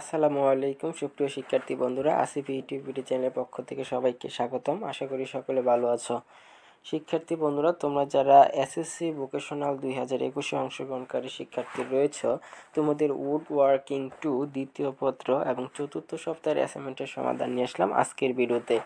আসসালামু আলাইকুম সুপ্রিয় শিক্ষার্থী বন্ধুরা আসিফ ইউটিউব চ্যানেলের পক্ষ থেকে সবাইকে স্বাগতম আশা করি সকলে ভালো আছো শিক্ষার্থী বন্ধুরা তোমরা যারা এসএসসি ভোকেশনাল দুই হাজার একুশে অংশগ্রহণকারী শিক্ষার্থী রয়েছ তোমাদের উড ওয়ার্কিং টু দ্বিতীয় পত্র এবং চতুর্থ সপ্তাহের অ্যাসাইনমেন্টের সমাধান নিয়ে আসলাম আজকের ভিডিওতে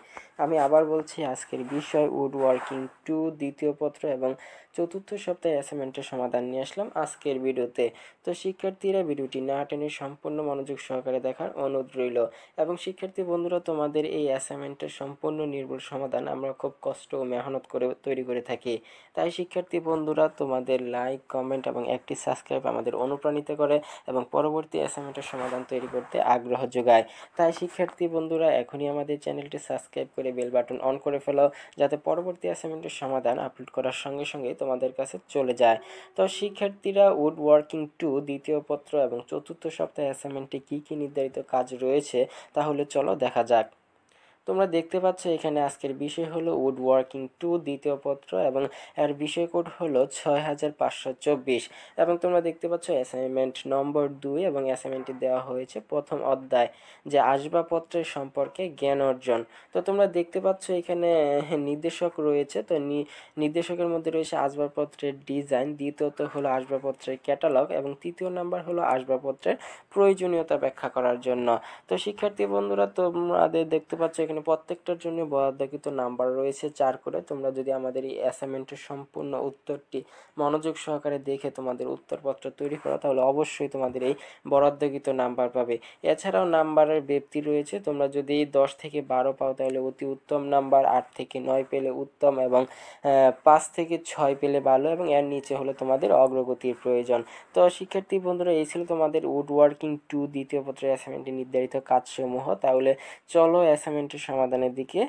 আমি আবার বলছি আজকের বিষয় উড ওয়ার্কিং টু দ্বিতীয় পত্র এবং চতুর্থ সপ্তাহে অ্যাসাইনমেন্টের সমাধান নিয়ে আসলাম আজকের ভিডিওতে তো শিক্ষার্থীরা ভিডিওটি না টেনে সম্পূর্ণ মনোযোগ সহকারে দেখার অনুরোধ রইল এবং শিক্ষার্থী বন্ধুরা তোমাদের এই অ্যাসাইনমেন্টের সম্পূর্ণ নির্ভুল সমাধান আমরা খুব কষ্ট ও মেহনত করে তৈরি করে থাকি তাই শিক্ষার্থী বন্ধুরা তোমাদের লাইক কমেন্ট এবং একটি সাবস্ক্রাইব আমাদের অনুপ্রাণিত করে এবং পরবর্তী অ্যাসাইনমেন্টের সমাধান তৈরি করতে আগ্রহ যোগায় তাই শিক্ষার্থী বন্ধুরা এখনই আমাদের চ্যানেলটি সাবস্ক্রাইব করে বেল বাটন অন করে ফেলো যাতে পরবর্তী অ্যাসাইনমেন্টের সমাধান আপলোড করার সঙ্গে সঙ্গে তোমাদের কাছে চলে যায় তো শিক্ষার্থীরা উড ওয়ার্কিং টু দ্বিতীয় পত্র এবং চতুর্থ সপ্তাহে অ্যাসাইনমেন্টে কী কী নির্ধারিত কাজ রয়েছে তাহলে চলো দেখা যাক তোমরা দেখতে পাচ্ছ এখানে আজকের বিষয় হলো উড ওয়ার্কিং টু দ্বিতীয় পত্র এবং এর বিষয় কোড হলো ছয় হাজার পাঁচশো চব্বিশ এবং তোমরা দেখতে পাচ্ছ অ্যাসাইনমেন্ট নম্বর দুই এবং অ্যাসাইনমেন্টটি দেওয়া হয়েছে প্রথম অধ্যায় যে আসবাবপত্রের সম্পর্কে জ্ঞান অর্জন তো তোমরা দেখতে পাচ্ছ এখানে নির্দেশক রয়েছে তো নির্দেশকের মধ্যে রয়েছে আসবাবপত্রের ডিজাইন দ্বিতীয়ত হলো আসবাবপত্রের ক্যাটালগ এবং তৃতীয় নাম্বার হলো আসবাবপত্রের প্রয়োজনীয়তা ব্যাখ্যা করার জন্য তো শিক্ষার্থী বন্ধুরা তোমাদের দেখতে পাচ্ছ এখানে এখানে প্রত্যেকটার জন্য বরাদ্দকৃত নাম্বার রয়েছে চার করে তোমরা যদি আমাদের এই অ্যাসাইনমেন্টের সম্পূর্ণ উত্তরটি মনোযোগ সহকারে দেখে তোমাদের উত্তরপত্র তৈরি করো তাহলে অবশ্যই তোমাদের এই বরাদ্দকৃত নাম্বার পাবে এছাড়াও নাম্বারের ব্যক্তি রয়েছে তোমরা যদি দশ থেকে বারো পাও তাহলে অতি উত্তম নাম্বার আট থেকে নয় পেলে উত্তম এবং পাঁচ থেকে ছয় পেলে ভালো এবং এর নিচে হলে তোমাদের অগ্রগতির প্রয়োজন তো শিক্ষার্থী বন্ধুরা এই ছিল তোমাদের উডওয়ার্কিং টু দ্বিতীয় পত্রের অ্যাসাইনমেন্টে নির্ধারিত কাজসমূহ তাহলে চলো অ্যাসাইনমেন্টের সমাধানের দিকে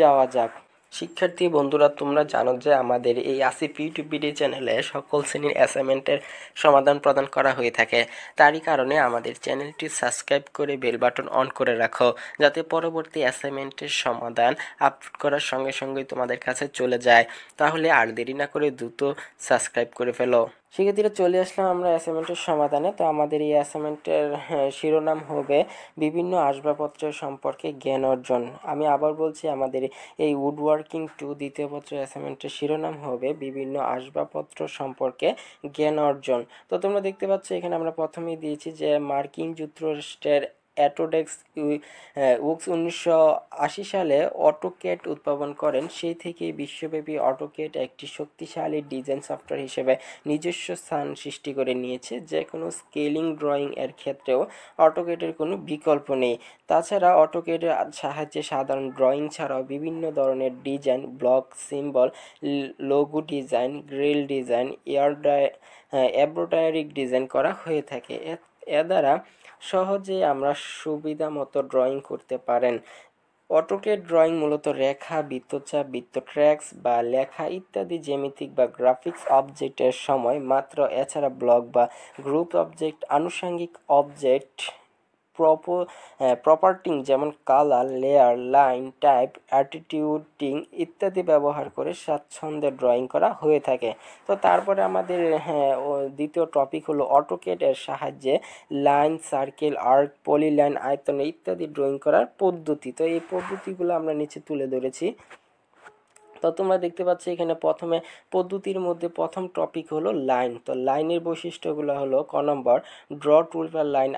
যাওয়া যাক শিক্ষার্থী বন্ধুরা তোমরা জানো যে আমাদের এই আসিফ ইউটিউব ভিডিও চ্যানেলে সকল শ্রেণীর অ্যাসাইনমেন্টের সমাধান প্রদান করা হয়ে থাকে তারই কারণে আমাদের চ্যানেলটি সাবস্ক্রাইব করে বেল বাটন অন করে রাখো যাতে পরবর্তী অ্যাসাইনমেন্টের সমাধান আপলোড করার সঙ্গে সঙ্গেই তোমাদের কাছে চলে যায় তাহলে আর দেরি না করে দ্রুত সাবস্ক্রাইব করে ফেলো সেক্ষেত্রে চলে আসলাম আমরা অ্যাসাইনমেন্টের সমাধানে তো আমাদের এই অ্যাসাইনমেন্টের হ্যাঁ, শিরোনাম হবে বিভিন্ন আসবাবপত্রের সম্পর্কে জ্ঞান অর্জন আমি আবার বলছি আমাদের এই উডওয়ার্কিং টু দ্বিতীয় পত্র অ্যাসাইনমেন্টের শিরোনাম হবে বিভিন্ন আসবাবপত্র সম্পর্কে জ্ঞান অর্জন তো তোমরা দেখতে পাচ্ছ এখানে আমরা প্রথমেই দিয়েছি যে মার্কিন যুক্তরাষ্ট্রের অ্যাটোডেক্স উক্স উনিশশো আশি সালে অটোকেট উদ্ভাবন করেন সেই থেকেই বিশ্বব্যাপী অটোকেট একটি শক্তিশালী ডিজাইন সফটওয়্যার হিসেবে নিজস্ব স্থান সৃষ্টি করে নিয়েছে যে কোনো স্কেলিং ড্রয়িং এর ক্ষেত্রেও অটোকেটের কোনো বিকল্প নেই তাছাড়া অটোকেটের সাহায্যে সাধারণ ড্রয়িং ছাড়াও বিভিন্ন ধরনের design block symbol logo design grill design এয়ার এমব্রয়ডারি ডিজাইন করা হয়ে থাকে এ দ্বারা সহজে আমরা সুবিধা মতো ড্রয়িং করতে পারেন অটোকে ড্রয়িং মূলত রেখা বৃত্তচাপ বৃত্ত ট্র্যাক্স বা লেখা ইত্যাদি জ্যামিতিক বা গ্রাফিক্স অবজেক্টের সময় মাত্র এছাড়া ব্লক বা গ্রুপ অবজেক্ট আনুষঙ্গিক অবজেক্ট প্রপ প্রপার্টিং uh, যেমন কালার লেয়ার লাইন টাইপ অ্যাটিটিউডিং ইত্যাদি ব্যবহার করে স্বাচ্ছন্দ্যে ড্রয়িং করা হয়ে থাকে তো তারপরে আমাদের হ্যাঁ দ্বিতীয় টপিক হলো অটোকেটের সাহায্যে লাইন সার্কেল আর্ক পলিলাইন আয়তন ইত্যাদি ড্রয়িং করার পদ্ধতি তো এই পদ্ধতিগুলো আমরা নিচে তুলে ধরেছি তো তোমরা দেখতে পাচ্ছ এখানে প্রথমে পদ্ধতির মধ্যে প্রথম টপিক হলো লাইন তো লাইনের বৈশিষ্ট্যগুলো হলো ক নম্বর ড্র টুল বা লাইন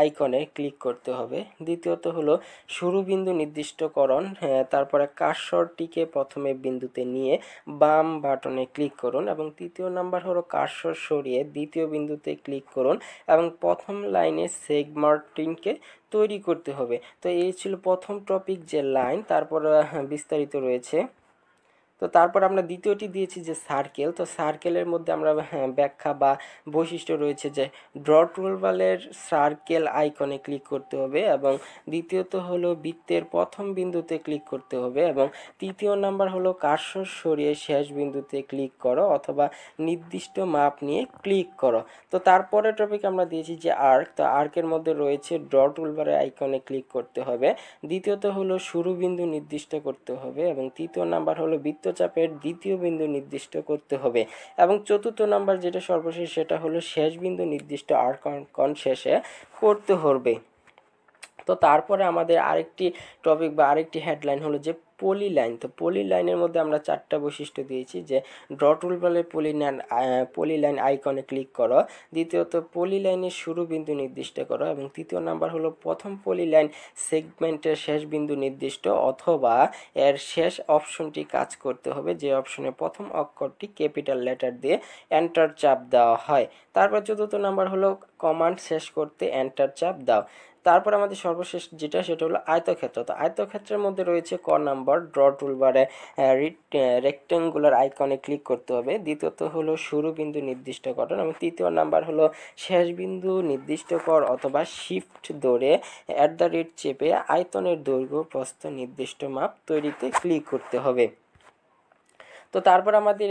আইকনে ক্লিক করতে হবে দ্বিতীয়ত হলো শুরু বিন্দু নির্দিষ্টকরণ হ্যাঁ, তারপরে কার্সরটিকে প্রথমে বিন্দুতে নিয়ে বাম বাটনে ক্লিক করুন এবং তৃতীয় নাম্বার হলো কার্সর সরিয়ে দ্বিতীয় বিন্দুতে ক্লিক করুন এবং প্রথম লাইনে সেগমার্টিনকে তৈরি করতে হবে তো এই ছিল প্রথম টপিক যে লাইন তারপর হ্যাঁ, বিস্তারিত রয়েছে তো তারপর আমরা দ্বিতীয়টি দিয়েছি যে সার্কেল তো সার্কেলের মধ্যে আমরা হ্যাঁ, ব্যাখ্যা বা বৈশিষ্ট্য রয়েছে যে ড্রট টুলবালের সার্কেল আইকনে ক্লিক করতে হবে এবং দ্বিতীয়ত হলো বৃত্তের প্রথম বিন্দুতে ক্লিক করতে হবে এবং তৃতীয় নাম্বার হলো কার্সর সরিয়ে শেষ বিন্দুতে ক্লিক করো অথবা নির্দিষ্ট মাপ নিয়ে ক্লিক করো তো তারপরে টপিক আমরা দিয়েছি যে আর্ক তো আর্কের মধ্যে রয়েছে ড্রট টুলবারের আইকনে ক্লিক করতে হবে দ্বিতীয়ত হলো শুরু বিন্দু নির্দিষ্ট করতে হবে এবং তৃতীয় নাম্বার হলো বৃত্ত চাপের দ্বিতীয় বিন্দু নির্দিষ্ট করতে হবে এবং চতুর্থ নাম্বার যেটা সর্বশেষ সেটা হলো শেষ বিন্দু নির্দিষ্ট আর কন শেষে করতে হবে তো তারপরে আমাদের আরেকটি টপিক বা আরেকটি হেডলাইন হলো যে পলি লাইন তো পলি লাইনের মধ্যে আমরা চারটা বৈশিষ্ট্য দিয়েছি যে ড্র টুল বলে পলি লাইন পলি লাইন আইকনে ক্লিক করো দ্বিতীয়ত পলি লাইনের শুরু বিন্দু নির্দিষ্ট করো এবং তৃতীয় নাম্বার হলো প্রথম পলি লাইন সেগমেন্টের শেষ বিন্দু নির্দিষ্ট অথবা এর শেষ অপশনটি কাজ করতে হবে যে অপশনে প্রথম অক্ষরটি ক্যাপিটাল লেটার দিয়ে এন্টার চাপ দেওয়া হয় তারপর চতুর্থ নাম্বার হলো কমান্ড শেষ করতে এন্টার চাপ দাও তারপর আমাদের সর্বশেষ যেটা সেটা হলো আয়তক্ষেত্র তো আয়তক্ষেত্রের মধ্যে রয়েছে ক নাম্বার ড্র টুলবারে রেক্টেঙ্গুলার আইকনে ক্লিক করতে হবে দ্বিতীয়ত হলো শুরু বিন্দু নির্দিষ্ট নির্দিষ্টকরণ এবং তৃতীয় নাম্বার হলো শেষ বিন্দু নির্দিষ্ট কর অথবা শিফট ধরে অ্যাট দ্য রেট চেপে আয়তনের দৈর্ঘ্য প্রস্থ নির্দিষ্ট মাপ তৈরিতে ক্লিক করতে হবে তো তারপর আমাদের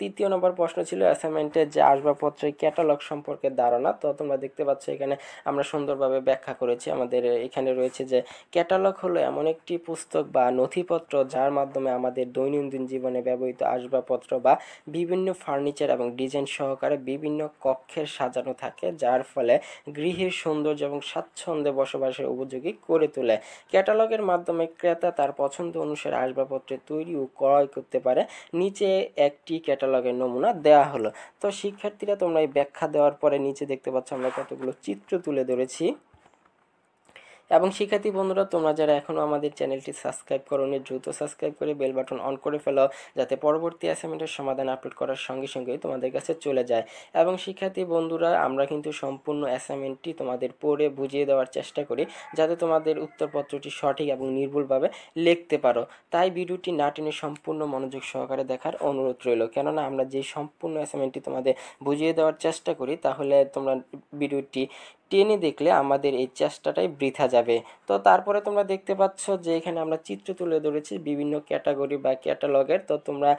তৃতীয় নম্বর প্রশ্ন ছিল অ্যাসাইনমেন্টের যে আসবাবপত্রের ক্যাটালগ সম্পর্কে ধারণা তো তোমরা দেখতে পাচ্ছ এখানে আমরা সুন্দরভাবে ব্যাখ্যা করেছি আমাদের এখানে রয়েছে যে ক্যাটালগ হলো এমন একটি পুস্তক বা নথিপত্র যার মাধ্যমে আমাদের দৈনন্দিন জীবনে ব্যবহৃত আসবাবপত্র বা বিভিন্ন ফার্নিচার এবং ডিজাইন সহকারে বিভিন্ন কক্ষের সাজানো থাকে যার ফলে গৃহের সৌন্দর্য এবং স্বাচ্ছন্দ্যে বসবাসের উপযোগী করে তোলে ক্যাটালগের মাধ্যমে ক্রেতা তার পছন্দ অনুসারে আসবাবপত্রের তৈরি ও ক্রয় করতে পারে নিচে একটি ক্যাটালগের নমুনা দেয়া হলো তো শিক্ষার্থীরা তোমরা এই ব্যাখ্যা দেওয়ার পরে নিচে দেখতে পাচ্ছ আমরা কতগুলো চিত্র তুলে ধরেছি এবং শিক্ষার্থী বন্ধুরা তোমরা যারা এখনও আমাদের চ্যানেলটি সাবস্ক্রাইব করো দ্রুত সাবস্ক্রাইব করে বেল বাটন অন করে ফেলো যাতে পরবর্তী অ্যাসাইনমেন্টের সমাধান আপলোড করার সঙ্গে সঙ্গেই তোমাদের কাছে চলে যায় এবং শিক্ষার্থী বন্ধুরা আমরা কিন্তু সম্পূর্ণ অ্যাসাইনমেন্টটি তোমাদের পড়ে বুঝিয়ে দেওয়ার চেষ্টা করি যাতে তোমাদের উত্তরপত্রটি সঠিক এবং নির্ভুলভাবে লিখতে পারো তাই ভিডিওটি না টেনে সম্পূর্ণ মনোযোগ সহকারে দেখার অনুরোধ রইল কেননা আমরা যে সম্পূর্ণ অ্যাসাইনমেন্টটি তোমাদের বুঝিয়ে দেওয়ার চেষ্টা করি তাহলে তোমরা ভিডিওটি টেনে দেখলে আমাদের এই চেষ্টাটাই বৃথা যাবে তো তারপরে তোমরা দেখতে পাচ্ছ যে এখানে আমরা চিত্র তুলে ধরেছি বিভিন্ন ক্যাটাগরি বা ক্যাটালগের তো তোমরা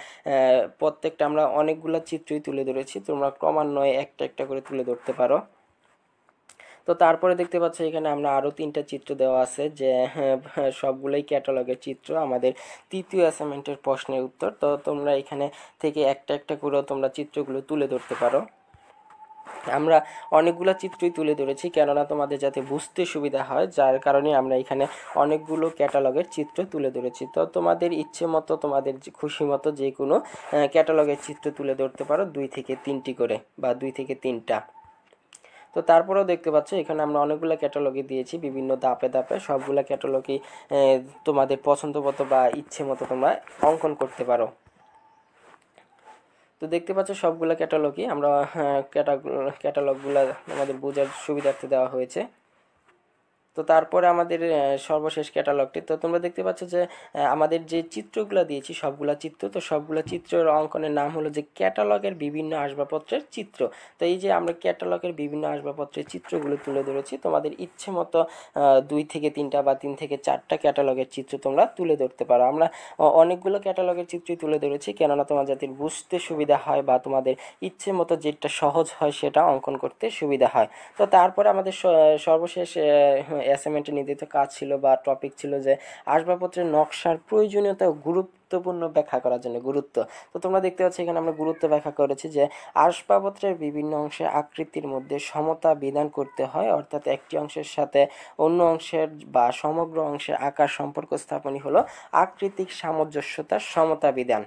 প্রত্যেকটা আমরা অনেকগুলো চিত্রই তুলে ধরেছি তোমরা ক্রমান্বয়ে একটা একটা করে তুলে ধরতে পারো তো তারপরে দেখতে পাচ্ছ এখানে আমরা আরও তিনটা চিত্র দেওয়া আছে যে হ্যাঁ, সবগুলোই ক্যাটালগের চিত্র আমাদের তৃতীয় অ্যাসাইনমেন্টের প্রশ্নের উত্তর তো তোমরা এখানে থেকে একটা একটা করেও তোমরা চিত্রগুলো তুলে ধরতে পারো আমরা অনেকগুলো চিত্রই তুলে ধরেছি কেননা তোমাদের যাতে বুঝতে সুবিধা হয় যার কারণে আমরা এখানে অনেকগুলো ক্যাটালগের চিত্র তুলে ধরেছি তো তোমাদের ইচ্ছে মতো তোমাদের খুশি মতো যে কোনো ক্যাটালগের চিত্র তুলে ধরতে পারো দুই থেকে তিনটি করে বা দুই থেকে তিনটা তো তারপরেও দেখতে পাচ্ছ এখানে আমরা অনেকগুলো ক্যাটালগে দিয়েছি বিভিন্ন দাপে দাপে সবগুলো ক্যাটালগই তোমাদের পছন্দ মতো বা ইচ্ছে মতো তোমরা অঙ্কন করতে পারো তো দেখতে পাচ্ছ সবগুলো ক্যাটালগই আমরা ক্যাটালগুলো আমাদের বোঝার সুবিধার্থে দেওয়া হয়েছে তো তারপরে আমাদের সর্বশেষ ক্যাটালগটি তো তোমরা দেখতে পাচ্ছ যে আমাদের যে চিত্রগুলো দিয়েছি সবগুলো চিত্র তো সবগুলো চিত্রের অঙ্কনের নাম হলো যে ক্যাটালগের বিভিন্ন আসবাবপত্রের চিত্র তো এই যে আমরা ক্যাটালগের বিভিন্ন আসবাবপত্রের চিত্রগুলো তুলে ধরেছি তোমাদের ইচ্ছে মতো দুই থেকে তিনটা বা তিন থেকে চারটা ক্যাটালগের চিত্র তোমরা তুলে ধরতে পারো আমরা অনেকগুলো ক্যাটালগের চিত্রই তুলে ধরেছি কেননা তোমার যাতে বুঝতে সুবিধা হয় বা তোমাদের ইচ্ছে মতো যেটা সহজ হয় সেটা অঙ্কন করতে সুবিধা হয় তো তারপরে আমাদের সর্বশেষ অ্যাসাইনমেন্টে নির্ধারিত কাজ ছিল বা টপিক ছিল যে আসবাবপত্রের নকশার প্রয়োজনীয়তা গুরুত্ব গুরুত্বপূর্ণ ব্যাখ্যা করার জন্য গুরুত্ব তো তোমরা দেখতে পাচ্ছ এখানে আমরা গুরুত্ব ব্যাখ্যা করেছি যে আসবাবপত্রের বিভিন্ন অংশে আকৃতির মধ্যে সমতা বিধান করতে হয় অর্থাৎ একটি অংশের সাথে অন্য অংশের বা সমগ্র অংশের আকার সম্পর্ক স্থাপনই হলো আকৃতিক সামঞ্জস্যতার সমতা বিধান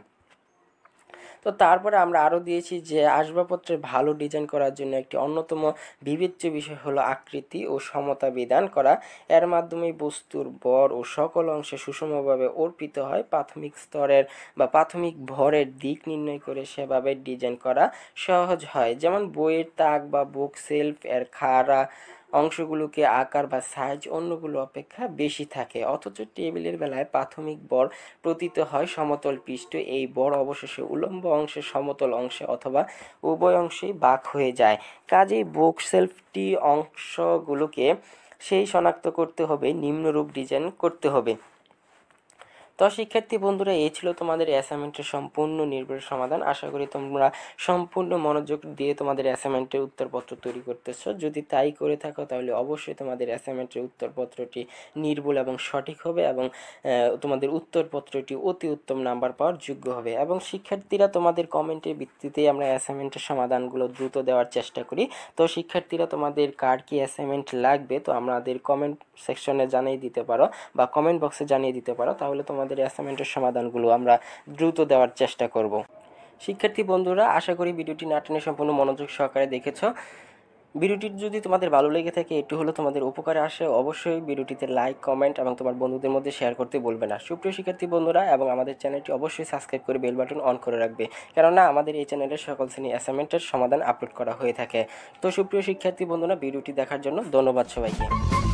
তো তারপরে আমরা আরও দিয়েছি যে আসবাবপত্রের ভালো ডিজাইন করার জন্য একটি অন্যতম বিবেচ্য বিষয় হলো আকৃতি ও সমতা বিধান করা এর মাধ্যমে বস্তুর বর ও সকল অংশে সুষমভাবে অর্পিত হয় প্রাথমিক স্তরের বা প্রাথমিক ভরের দিক নির্ণয় করে সেভাবে ডিজাইন করা সহজ হয় যেমন বইয়ের তাক বা বুক সেলফ এর খাড়া অংশগুলোকে আকার বা সাইজ অন্যগুলো অপেক্ষা বেশি থাকে অথচ টেবিলের বেলায় প্রাথমিক বর প্রতীত হয় সমতল পৃষ্ঠ এই বর অবশেষে উলম্ব অংশে সমতল অংশে অথবা উভয় অংশেই বাক হয়ে যায় কাজেই বুক সেলফটি অংশগুলোকে সেই শনাক্ত করতে হবে নিম্নরূপ ডিজাইন করতে হবে তো শিক্ষার্থী বন্ধুরা এই ছিল তোমাদের অ্যাসাইনমেন্টের সম্পূর্ণ নির্ভর সমাধান আশা করি তোমরা সম্পূর্ণ মনোযোগ দিয়ে তোমাদের অ্যাসাইনমেন্টের উত্তরপত্র তৈরি করতেছো যদি তাই করে থাকো তাহলে অবশ্যই তোমাদের অ্যাসাইনমেন্টের উত্তরপত্রটি নির্ভুল এবং সঠিক হবে এবং তোমাদের উত্তরপত্রটি অতি উত্তম নাম্বার পাওয়ার যোগ্য হবে এবং শিক্ষার্থীরা তোমাদের কমেন্টের ভিত্তিতে আমরা অ্যাসাইনমেন্টের সমাধানগুলো দ্রুত দেওয়ার চেষ্টা করি তো শিক্ষার্থীরা তোমাদের কার কি অ্যাসাইনমেন্ট লাগবে তো আমাদের কমেন্ট সেকশনে জানিয়ে দিতে পারো বা কমেন্ট বক্সে জানিয়ে দিতে পারো তাহলে তোমাদের আমাদের অ্যাসাইনমেন্টের সমাধানগুলো আমরা দ্রুত দেওয়ার চেষ্টা করব শিক্ষার্থী বন্ধুরা আশা করি ভিডিওটি নাটনে সম্পূর্ণ মনোযোগ সহকারে দেখেছ ভিডিওটি যদি তোমাদের ভালো লেগে থাকে একটু হলো তোমাদের উপকারে আসে অবশ্যই ভিডিওটিতে লাইক কমেন্ট এবং তোমার বন্ধুদের মধ্যে শেয়ার করতে বলবে না সুপ্রিয় শিক্ষার্থী বন্ধুরা এবং আমাদের চ্যানেলটি অবশ্যই সাবস্ক্রাইব করে বেল বাটন অন করে রাখবে কেননা আমাদের এই চ্যানেলে সকল শ্রেণী অ্যাসাইনমেন্টের সমাধান আপলোড করা হয়ে থাকে তো সুপ্রিয় শিক্ষার্থী বন্ধুরা ভিডিওটি দেখার জন্য ধন্যবাদ সবাইকে